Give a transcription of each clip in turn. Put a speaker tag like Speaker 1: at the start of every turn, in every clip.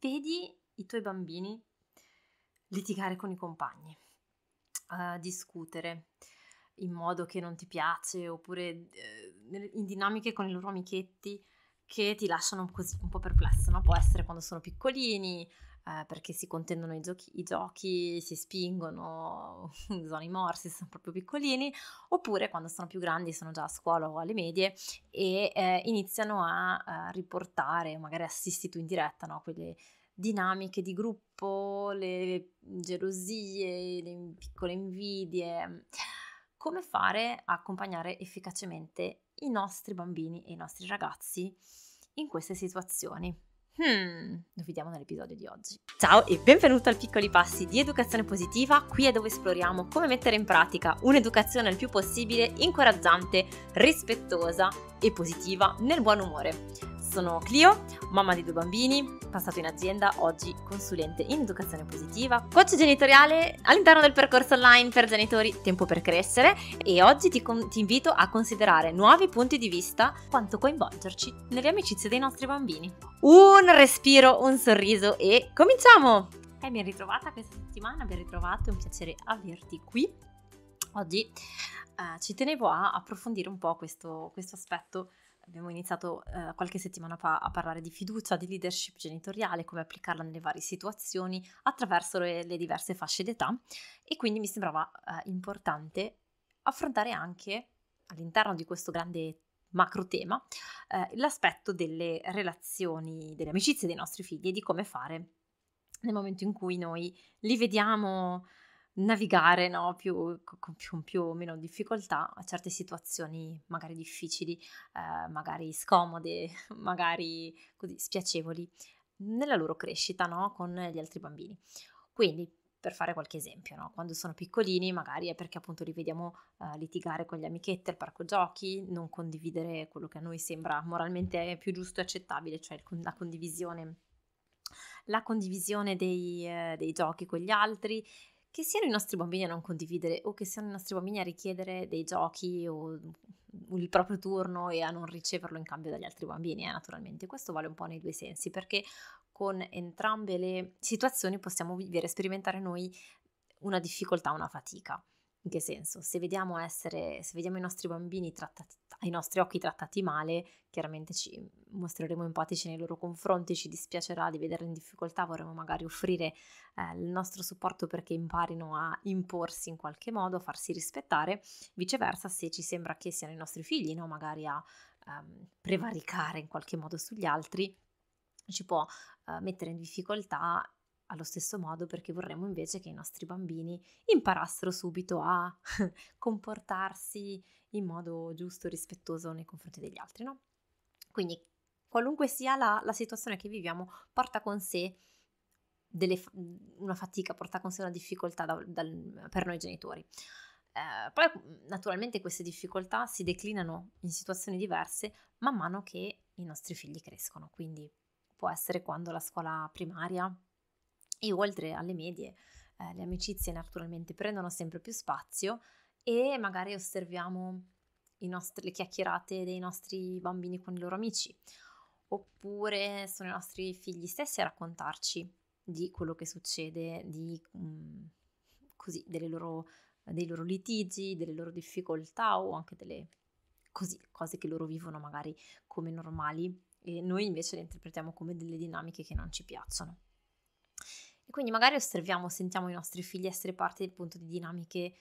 Speaker 1: vedi i tuoi bambini litigare con i compagni, uh, discutere in modo che non ti piace oppure uh, in dinamiche con i loro amichetti che ti lasciano così un po' perplesso, no? può essere quando sono piccolini, eh, perché si contendono i giochi, i giochi, si spingono, usano i morsi, sono proprio piccolini, oppure quando sono più grandi, sono già a scuola o alle medie e eh, iniziano a, a, eh, riportare, magari assisti tu in diretta, no? quelle dinamiche di gruppo, le gelosie, le piccole invidie. Come fare a accompagnare efficacemente i nostri bambini e i nostri ragazzi in queste situazioni? Hmm, lo vediamo nell'episodio di oggi. Ciao e benvenuto al Piccoli Passi di Educazione Positiva, qui è dove esploriamo come mettere in pratica un'educazione il più possibile incoraggiante, rispettosa e positiva nel buon umore. Sono Clio, mamma di due bambini, passato in azienda, oggi consulente in educazione positiva, coach genitoriale all'interno del percorso online per genitori Tempo per crescere e oggi ti, con- ti invito a considerare nuovi punti di vista quanto coinvolgerci nelle amicizie dei nostri bambini. Un respiro, un sorriso e cominciamo! E eh, ben ritrovata questa settimana, ben ritrovato, è un piacere averti qui. Oggi eh, ci tenevo a approfondire un po' questo, questo aspetto Abbiamo iniziato eh, qualche settimana fa a parlare di fiducia, di leadership genitoriale, come applicarla nelle varie situazioni attraverso le, le diverse fasce d'età e quindi mi sembrava eh, importante affrontare anche all'interno di questo grande macro tema eh, l'aspetto delle relazioni, delle amicizie dei nostri figli e di come fare nel momento in cui noi li vediamo navigare no? più, con, più, con, più, o meno difficoltà a certe situazioni magari difficili, eh, magari scomode, magari così spiacevoli nella loro crescita no? con gli altri bambini. Quindi, per fare qualche esempio, no? quando sono piccolini magari è perché appunto li vediamo uh, litigare con gli amichetti al parco giochi, non condividere quello che a noi sembra moralmente più giusto e accettabile, cioè la condivisione la condivisione dei, eh, dei, giochi con gli altri, che siano i nostri bambini a non condividere o che siano i nostri bambini a richiedere dei giochi o mhmm, il proprio turno e a non riceverlo in cambio dagli altri bambini, eh, naturalmente. Questo vale un po' nei due sensi, perché con entrambe le situazioni possiamo vivere, e sperimentare noi una difficoltà, una fatica. In che senso? Se vediamo, essere, se vediamo i nostri bambini trattati, ai nostri occhi trattati male, chiaramente ci mostreremo empatici nei loro confronti, ci dispiacerà di vederli in difficoltà, vorremmo magari offrire eh, il nostro supporto perché imparino a imporsi in qualche modo, a farsi rispettare. Viceversa, se ci sembra che siano i nostri figli, no? magari a ehm, prevaricare in qualche modo sugli altri, ci può eh, mettere in difficoltà allo stesso modo perché vorremmo invece che i nostri bambini imparassero subito a comportarsi in modo giusto e rispettoso nei confronti degli altri, no? Quindi qualunque sia la, la situazione che viviamo porta con sé delle, una fatica, porta con sé una difficoltà da, da, per noi genitori. Eh, poi naturalmente queste difficoltà si declinano in situazioni diverse man mano che i nostri figli crescono, quindi può essere quando la scuola primaria e oltre alle medie, eh, le amicizie naturalmente prendono sempre più spazio e magari osserviamo nostri, le chiacchierate dei nostri bambini con i loro amici, oppure sono i nostri figli stessi a raccontarci di quello che succede, di, mh, mm, così, loro, dei loro litigi, delle loro difficoltà o anche delle così, cose che loro vivono magari come normali e noi invece le interpretiamo come delle dinamiche che non ci piacciono. E quindi magari osserviamo, sentiamo i nostri figli essere parte del punto di dinamiche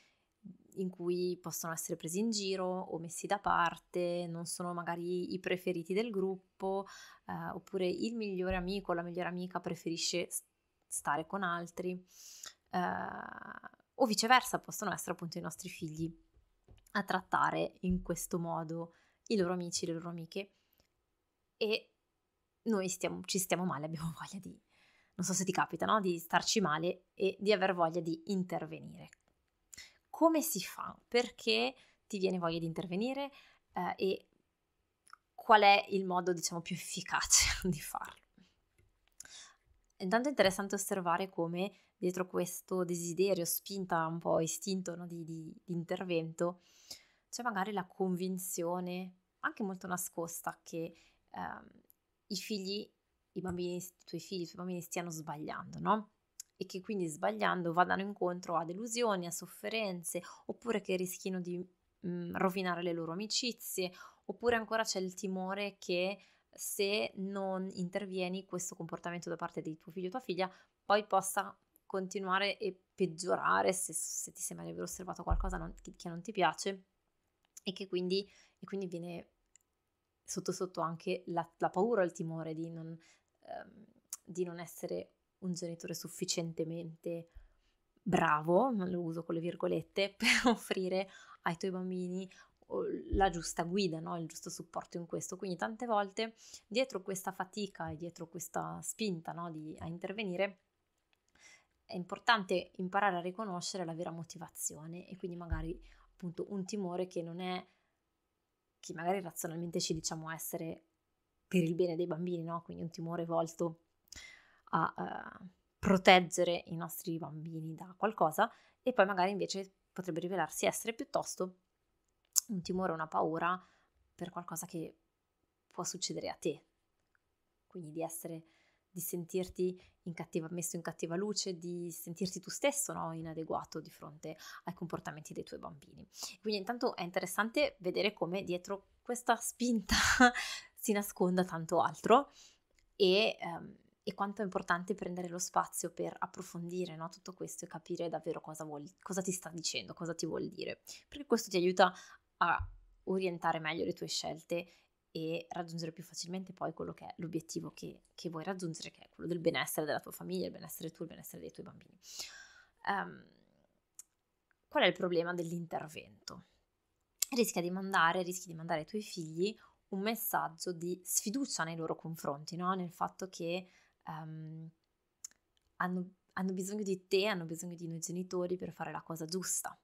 Speaker 1: in cui possono essere presi in giro o messi da parte, non sono magari i preferiti del gruppo, eh, oppure il migliore amico o la migliore amica preferisce stare con altri, eh, o viceversa possono essere appunto i nostri figli a trattare in questo modo i loro amici, le loro amiche e noi stiamo, ci stiamo male, abbiamo voglia di non so se ti capita, no? di starci male e di aver voglia di intervenire. Come si fa? Perché ti viene voglia di intervenire eh, e qual è il modo, diciamo, più efficace di farlo? Intanto è interessante osservare come dietro questo desiderio, spinta un po' istinto no? di, di, di intervento, c'è magari la convinzione, anche molto nascosta, che ehm, i figli i, bambini, i tuoi figli, i tuoi bambini stiano sbagliando, no? E che quindi sbagliando vadano incontro a delusioni, a sofferenze, oppure che rischino di mh, mm, rovinare le loro amicizie, oppure ancora c'è il timore che se non intervieni questo comportamento da parte di tuo figlio o tua figlia poi possa continuare e peggiorare se, se ti sembra di aver osservato qualcosa non, che, che non ti piace e che quindi, e quindi viene sotto sotto anche la, la paura il timore di non, ehm, di non, essere un genitore sufficientemente bravo, lo uso con le virgolette, per offrire ai tuoi bambini la giusta guida, no? il giusto supporto in questo. Quindi tante volte dietro questa fatica e dietro questa spinta no? di, a intervenire è importante imparare a riconoscere la vera motivazione e quindi magari appunto un timore che non è che magari razionalmente ci diciamo essere per il bene dei bambini, no? quindi un timore volto a uh, proteggere i nostri bambini da qualcosa e poi magari invece potrebbe rivelarsi essere piuttosto un timore, una paura per qualcosa che può succedere a te, quindi di essere di sentirti in cattiva, messo in cattiva luce, di sentirti tu stesso no? inadeguato di fronte ai comportamenti dei tuoi bambini. Quindi intanto è interessante vedere come dietro questa spinta si nasconda tanto altro e, um, e, quanto è importante prendere lo spazio per approfondire no? tutto questo e capire davvero cosa, vuol, cosa ti sta dicendo, cosa ti vuol dire, perché questo ti aiuta a orientare meglio le tue scelte e raggiungere più facilmente poi quello che è l'obiettivo che, che vuoi raggiungere, che è quello del benessere della tua famiglia, il benessere tuo, il benessere dei tuoi bambini. Um, qual è il problema dell'intervento? Rischia di mandare, rischi di mandare ai tuoi figli un messaggio di sfiducia nei loro confronti, no? nel fatto che um, hanno, hanno bisogno di te, hanno bisogno di noi genitori per fare la cosa giusta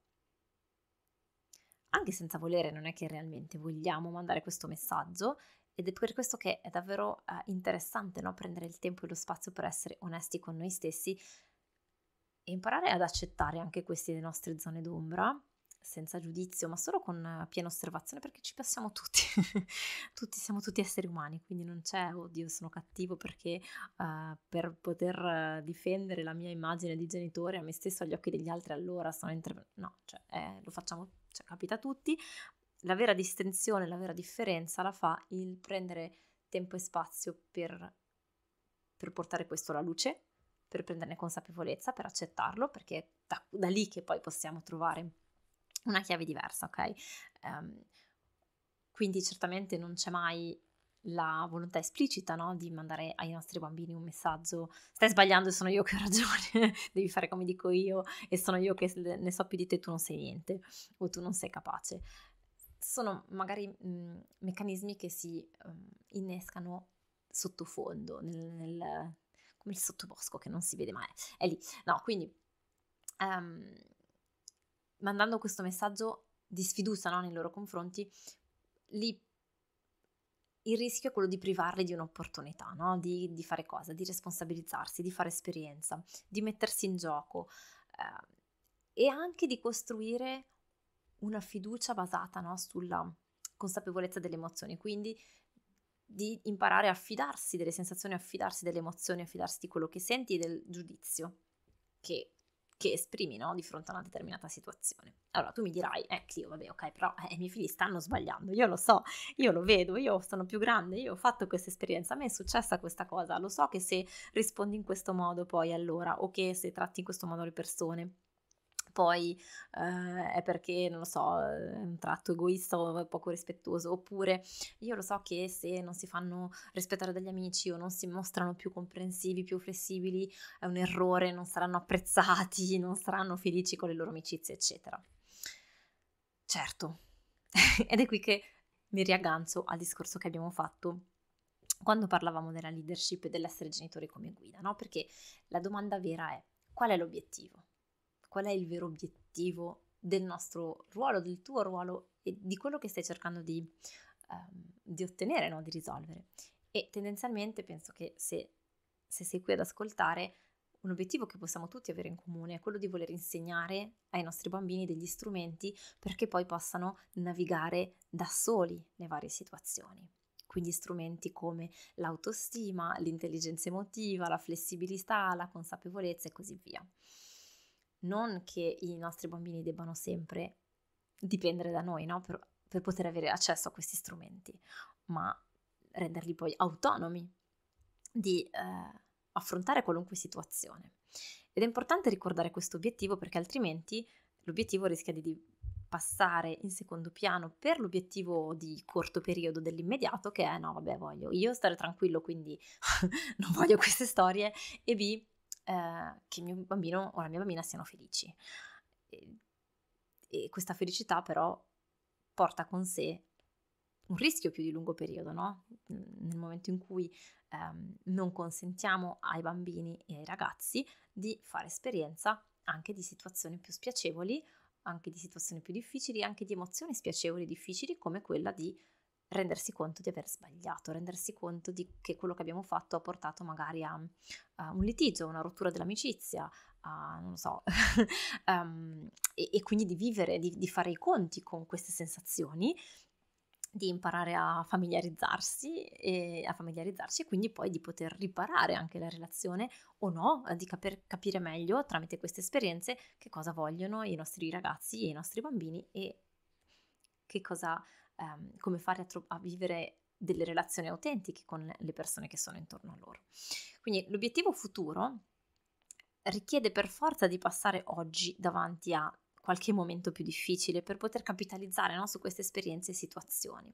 Speaker 1: anche senza volere, non è che realmente vogliamo mandare questo messaggio ed è per questo che è davvero eh, interessante no? prendere il tempo e lo spazio per essere onesti con noi stessi e imparare ad accettare anche queste nostre zone d'ombra senza giudizio, ma solo con eh, piena osservazione, perché ci passiamo tutti, tutti siamo tutti esseri umani, quindi non c'è, oddio, sono cattivo perché uh, per poter eh, difendere la mia immagine di genitore a me stesso, agli occhi degli altri, allora sono intervenuto. No, cioè, eh, lo facciamo, cioè, capita a tutti. La vera distensione, la vera differenza la fa il prendere tempo e spazio per, per portare questo alla luce, per prenderne consapevolezza, per accettarlo, perché da, da lì che poi possiamo trovare una chiave diversa, ok? Um, quindi certamente non c'è mai la volontà esplicita no? di mandare ai nostri bambini un messaggio stai sbagliando e sono io che ho ragione, devi fare come dico io e sono io che ne so più di te, tu non sei niente o tu non sei capace. Sono magari mh, mhmm, meccanismi che si um, innescano sottofondo, nel, nel, come il sottobosco che non si vede mai, è lì. No, quindi um, mandando questo messaggio di sfiducia no, nei loro confronti, li, il rischio è quello di privarli di un'opportunità, no? di, di, fare cosa, di responsabilizzarsi, di fare esperienza, di mettersi in gioco eh, e anche di costruire una fiducia basata no, sulla consapevolezza delle emozioni, quindi di imparare a fidarsi delle sensazioni, a fidarsi delle emozioni, a fidarsi di quello che senti e del giudizio che che esprimi no, di fronte a una determinata situazione. Allora tu mi dirai, eh Clio, oh, vabbè, ok, però eh, i miei figli stanno sbagliando, io lo so, io lo vedo, io sono più grande, io ho fatto questa esperienza, a me è successa questa cosa, lo so che se rispondi in questo modo poi allora, o che se tratti in questo modo le persone, poi eh, è perché, non lo so, è un tratto egoista o poco rispettoso, oppure io lo so che se non si fanno rispettare dagli amici o non si mostrano più comprensivi, più flessibili, è un errore, non saranno apprezzati, non saranno felici con le loro amicizie, eccetera. Certo, ed è qui che mi riaggancio al discorso che abbiamo fatto quando parlavamo della leadership e dell'essere genitori come guida, no? Perché la domanda vera è qual è l'obiettivo? qual è il vero obiettivo del nostro ruolo, del tuo ruolo e di quello che stai cercando di, um, di ottenere, no? di risolvere. E tendenzialmente penso che se, se sei qui ad ascoltare, un obiettivo che possiamo tutti avere in comune è quello di voler insegnare ai nostri bambini degli strumenti perché poi possano navigare da soli le varie situazioni. Quindi strumenti come l'autostima, l'intelligenza emotiva, la flessibilità, la consapevolezza e così via non che i nostri bambini debbano sempre dipendere da noi, no? per, per poter avere accesso a questi strumenti, ma renderli poi autonomi di eh, affrontare qualunque situazione. Ed è importante ricordare questo obiettivo perché altrimenti l'obiettivo rischia di passare in secondo piano per l'obiettivo di corto periodo dell'immediato che è no vabbè voglio io stare tranquillo quindi non voglio queste storie e B eh, che il mio bambino o la mia bambina siano felici. E, e questa felicità però porta con sé un rischio più di lungo periodo, no? Nel momento in cui ehm, non consentiamo ai bambini e ai ragazzi di fare esperienza anche di situazioni più spiacevoli, anche di situazioni più difficili, anche di emozioni spiacevoli e difficili come quella di rendersi conto di aver sbagliato, rendersi conto di che quello che abbiamo fatto ha portato magari a, a un litigio, a una rottura dell'amicizia, a, non so, um, e, e, quindi di vivere, di, di fare i conti con queste sensazioni di imparare a familiarizzarsi e a familiarizzarsi e quindi poi di poter riparare anche la relazione o no, eh, di caper, capire meglio tramite queste esperienze che cosa vogliono i nostri ragazzi e i nostri bambini e che cosa um, come fare a, tro- a vivere delle relazioni autentiche con le persone che sono intorno a loro. Quindi l'obiettivo futuro richiede per forza di passare oggi davanti a qualche momento più difficile per poter capitalizzare no, su queste esperienze e situazioni.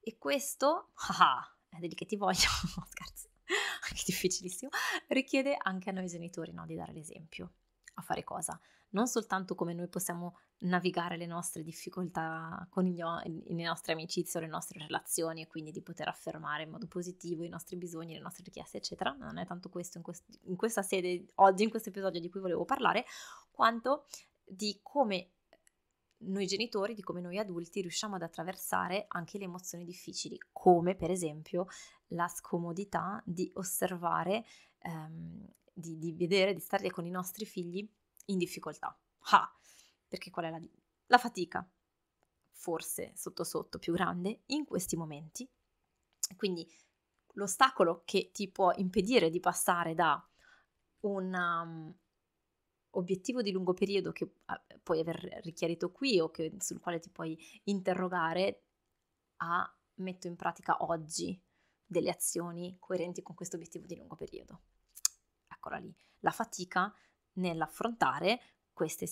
Speaker 1: E questo, ah, ah è lì che ti voglio, scherzo, anche difficilissimo, richiede anche a noi genitori no, di dare l'esempio a fare cosa, non soltanto come noi possiamo navigare le nostre difficoltà con gli, le nostre amicizie o le nostre relazioni e quindi di poter affermare in modo positivo i nostri bisogni, le nostre richieste, eccetera. Non è tanto questo in, quest- in questa sede, oggi, in questo episodio di cui volevo parlare, quanto di come noi genitori, di come noi adulti riusciamo ad attraversare anche le emozioni difficili, come per esempio la scomodità di osservare ehm, di, di vedere, di stare con i nostri figli in difficoltà. Ah, perché qual è la, la fatica? Forse sotto sotto più grande in questi momenti. Quindi l'ostacolo che ti può impedire di passare da un um, obiettivo di lungo periodo che uh, puoi aver richiarito qui o che, sul quale ti puoi interrogare a metto in pratica oggi delle azioni coerenti con questo obiettivo di lungo periodo eccola lì, la fatica nell'affrontare queste,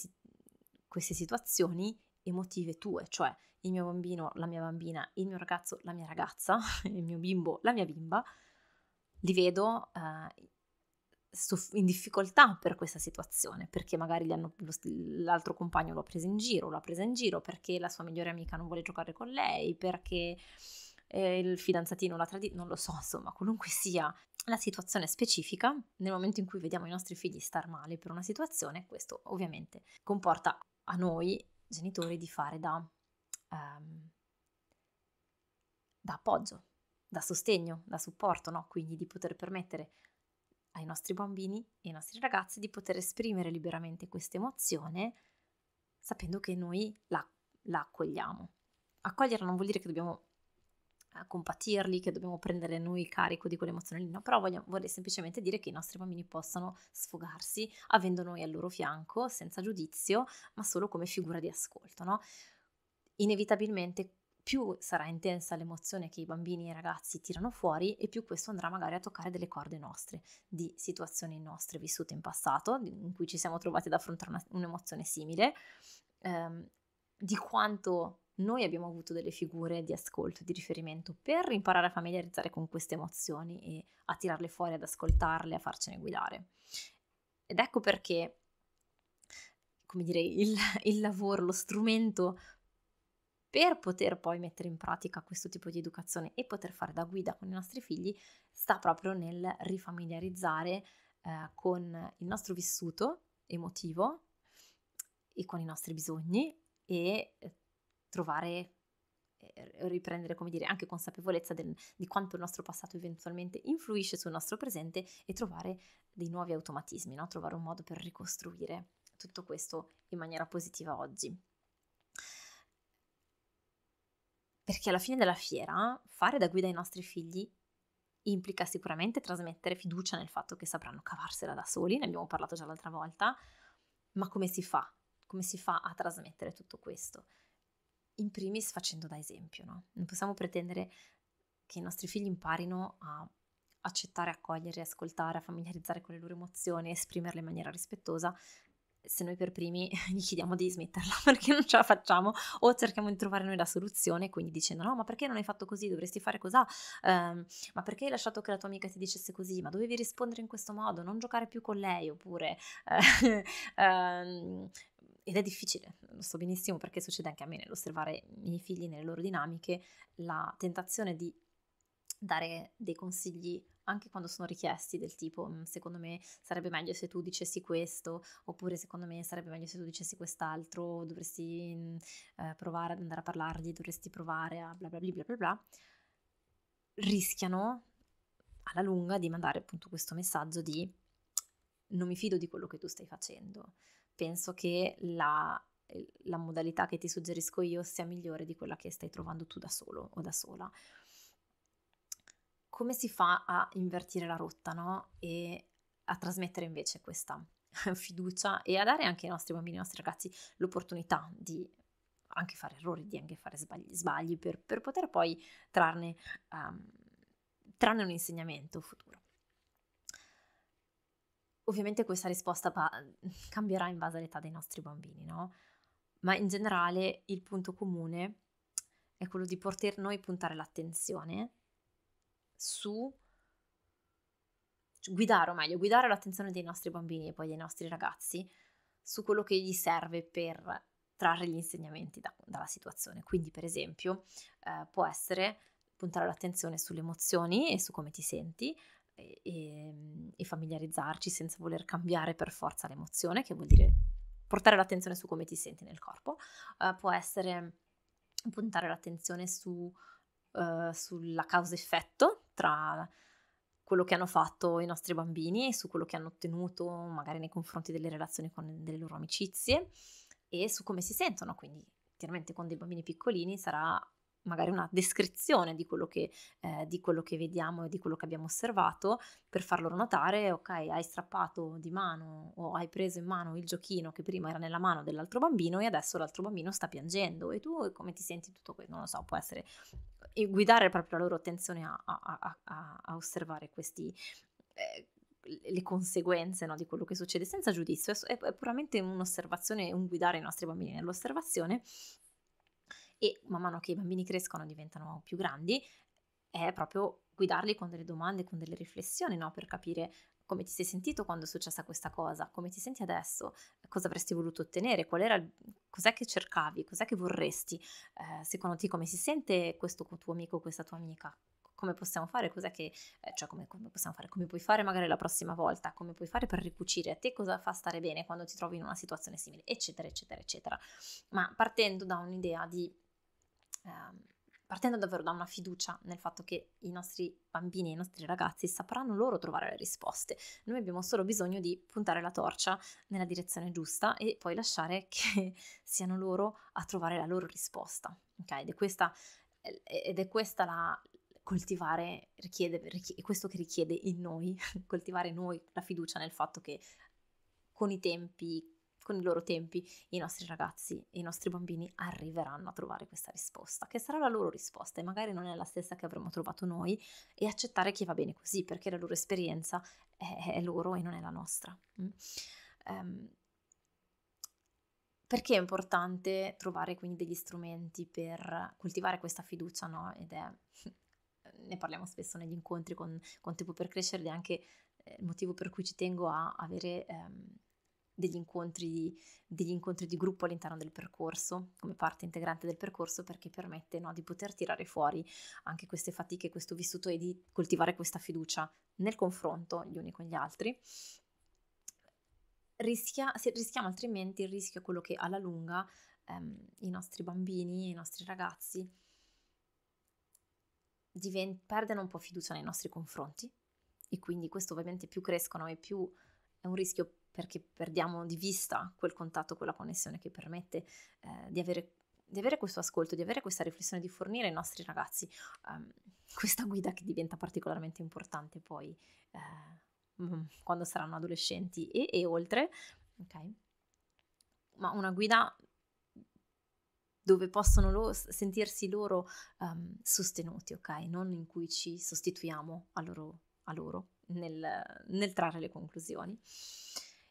Speaker 1: queste situazioni emotive tue, cioè il mio bambino, la mia bambina, il mio ragazzo, la mia ragazza, il mio bimbo, la mia bimba, li vedo eh, in difficoltà per questa situazione, perché magari hanno, l'altro compagno l'ha presa in giro, l'ha presa in giro perché la sua migliore amica non vuole giocare con lei, perché eh, il fidanzatino la tradisce, non lo so, insomma, qualunque sia la situazione specifica, nel momento in cui vediamo i nostri figli star male per una situazione, questo ovviamente comporta a noi genitori di fare da, um, da appoggio, da sostegno, da supporto, no? quindi di poter permettere ai nostri bambini e ai nostri ragazzi di poter esprimere liberamente questa emozione sapendo che noi la, la accogliamo. Accogliere non vuol dire che dobbiamo compatirli, che dobbiamo prendere noi il carico di quell'emozione lì, no, però voglio, vorrei semplicemente dire che i nostri bambini possano sfogarsi avendo noi al loro fianco, senza giudizio, ma solo come figura di ascolto, no? Inevitabilmente più sarà intensa l'emozione che i bambini e i ragazzi tirano fuori e più questo andrà magari a toccare delle corde nostre, di situazioni nostre vissute in passato, in cui ci siamo trovati ad affrontare una, un'emozione simile, ehm, di quanto noi abbiamo avuto delle figure di ascolto, di riferimento per imparare a familiarizzare con queste emozioni e a tirarle fuori, ad ascoltarle, a farcene guidare. Ed ecco perché, come dire, il, il lavoro, lo strumento per poter poi mettere in pratica questo tipo di educazione e poter fare da guida con i nostri figli sta proprio nel rifamiliarizzare eh, con il nostro vissuto emotivo e con i nostri bisogni e trovare eh, riprendere, come dire, anche consapevolezza del, di quanto il nostro passato eventualmente influisce sul nostro presente e trovare dei nuovi automatismi, no? trovare un modo per ricostruire tutto questo in maniera positiva oggi. Perché alla fine della fiera fare da guida ai nostri figli implica sicuramente trasmettere fiducia nel fatto che sapranno cavarsela da soli, ne abbiamo parlato già l'altra volta, ma come si fa? Come si fa a trasmettere tutto questo? in primis facendo da esempio, no? Non possiamo pretendere che i nostri figli imparino a accettare, accogliere, ascoltare, a familiarizzare con le loro emozioni, esprimerle in maniera rispettosa, se noi per primi gli chiediamo di smetterla perché non ce la facciamo o cerchiamo di trovare noi la soluzione, quindi dicendo no, ma perché non hai fatto così, dovresti fare così, ehm, ma perché hai lasciato che la tua amica ti dicesse così, ma dovevi rispondere in questo modo, non giocare più con lei oppure... Eh, ehm, ed è difficile, lo so benissimo perché succede anche a me nell'osservare i miei figli nelle loro dinamiche, la tentazione di dare dei consigli anche quando sono richiesti del tipo mm, secondo me sarebbe meglio se tu dicessi questo oppure secondo me sarebbe meglio se tu dicessi quest'altro dovresti mm, eh, provare ad andare a parlargli dovresti provare a bla bla bla bla bla, bla. rischiano alla lunga di mandare appunto questo messaggio di non mi fido di quello che tu stai facendo penso che la, eh, la modalità che ti suggerisco io sia migliore di quella che stai trovando tu da solo o da sola. Come si fa a invertire la rotta, no? E a trasmettere invece questa fiducia e a dare anche ai nostri bambini, ai nostri ragazzi l'opportunità di anche fare errori, di anche fare sbagli, sbagli per, per poter poi trarne, um, trarne un insegnamento futuro. Ovviamente questa risposta pa- cambierà in base all'età dei nostri bambini, no? Ma in generale il punto comune è quello di poter noi puntare l'attenzione su cioè guidare, o meglio, guidare l'attenzione dei nostri bambini e poi dei nostri ragazzi su quello che gli serve per trarre gli insegnamenti da, dalla situazione. Quindi, per esempio, eh, può essere puntare l'attenzione sulle emozioni e su come ti senti, e, ehm, e, familiarizzarci senza voler cambiare per forza l'emozione, che vuol dire portare l'attenzione su come ti senti nel corpo, uh, può essere puntare l'attenzione su, uh, sulla causa-effetto tra quello che hanno fatto i nostri bambini e su quello che hanno ottenuto magari nei confronti delle relazioni con delle loro amicizie e su come si sentono, quindi chiaramente con dei bambini piccolini sarà magari una descrizione di quello che, eh, di quello che vediamo e di quello che abbiamo osservato per far loro notare, ok, hai strappato di mano o hai preso in mano il giochino che prima era nella mano dell'altro bambino e adesso l'altro bambino sta piangendo e tu come ti senti tutto questo? Non lo so, può essere e eh, guidare proprio la loro attenzione a, a, a, a osservare questi... Eh, le conseguenze no, di quello che succede senza giudizio, è, puramente un'osservazione, un guidare i nostri bambini nell'osservazione e man mano che i bambini crescono diventano più grandi è proprio guidarli con delle domande, con delle riflessioni, no? per capire come ti sei sentito quando è successa questa cosa, come ti senti adesso, cosa avresti voluto ottenere, qual era, cos'è che cercavi, cos'è che vorresti, eh, secondo te come si sente questo tuo amico, questa tua amica, come possiamo fare, cos'è che, eh, cioè come, come, possiamo fare, come puoi fare magari la prossima volta, come puoi fare per ricucire, a te cosa fa stare bene quando ti trovi in una situazione simile, eccetera, eccetera, eccetera. Ma partendo da un'idea di Ehm, partendo davvero da una fiducia nel fatto che i nostri bambini e i nostri ragazzi sapranno loro trovare le risposte. Noi abbiamo solo bisogno di puntare la torcia nella direzione giusta e poi lasciare che siano loro a trovare la loro risposta. Okay? Ed è questa, ed è questa la, coltivare richiede, richiede, questo che richiede in noi, coltivare noi la fiducia nel fatto che con i tempi, con i loro tempi, i nostri ragazzi, i nostri bambini arriveranno a trovare questa risposta, che sarà la loro risposta e magari non è la stessa che avremmo trovato noi e accettare che va bene così perché la loro esperienza è, loro e non è la nostra. Mm. Um, perché è importante trovare quindi degli strumenti per coltivare questa fiducia, no? Ed è, ne parliamo spesso negli incontri con, con Tempo per Crescere ed è anche eh, il motivo per cui ci tengo a avere ehm, degli incontri, degli incontri di gruppo all'interno del percorso, come parte integrante del percorso, perché permette no, di poter tirare fuori anche queste fatiche, questo vissuto e di coltivare questa fiducia nel confronto gli uni con gli altri. Rischia, rischiamo altrimenti il rischio è quello che alla lunga ehm, i nostri bambini, i nostri ragazzi divent- perdano un po' fiducia nei nostri confronti e quindi questo ovviamente più crescono e più è un rischio perché perdiamo di vista quel contatto, quella connessione che permette eh, di, avere, di, avere, questo ascolto, di avere questa riflessione, di fornire ai nostri ragazzi um, questa guida che diventa particolarmente importante poi eh, mm, quando saranno adolescenti e, e oltre, ok? Ma una guida dove possono lo, sentirsi loro um, sostenuti, ok? Non in cui ci sostituiamo a loro, a loro nel, nel trarre le conclusioni.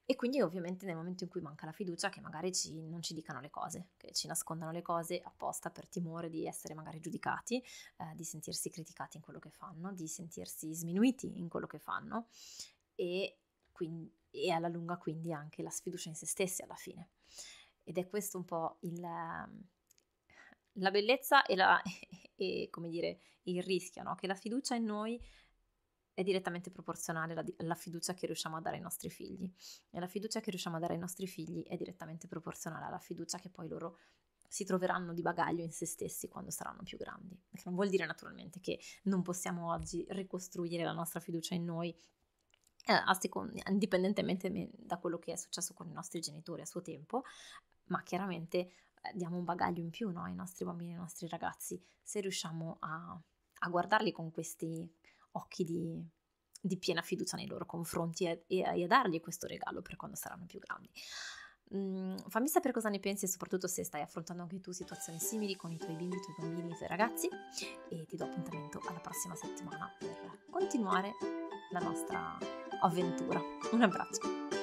Speaker 1: E quindi ovviamente nel momento in cui manca la fiducia che magari ci, non ci dicano le cose, che ci nascondano le cose apposta per timore di essere magari giudicati, eh, di sentirsi criticati in quello che fanno, di sentirsi sminuiti in quello che fanno e, quindi, e alla lunga quindi anche la sfiducia in se stessi alla fine. Ed è questo un po' il, la bellezza e, la, e, come dire, il rischio, no? che la fiducia in noi è direttamente proporzionale alla, fiducia che riusciamo a dare ai nostri figli e la fiducia che riusciamo a dare ai nostri figli è direttamente proporzionale alla fiducia che poi loro si troveranno di bagaglio in se stessi quando saranno più grandi. Perché non vuol dire naturalmente che non possiamo oggi ricostruire la nostra fiducia in noi eh, Seconda, indipendentemente da quello che è successo con i nostri genitori a suo tempo, ma chiaramente eh, diamo un bagaglio in più no? ai nostri bambini, ai nostri ragazzi, se riusciamo a, a guardarli con questi, occhi di, di piena fiducia nei loro confronti e, e, e, a dargli questo regalo per quando saranno più grandi. Mm, fammi sapere cosa ne pensi e soprattutto se stai affrontando anche tu situazioni simili con i tuoi bimbi, i tuoi bambini, i tuoi ragazzi e ti do appuntamento alla prossima settimana per continuare la nostra avventura. Un abbraccio!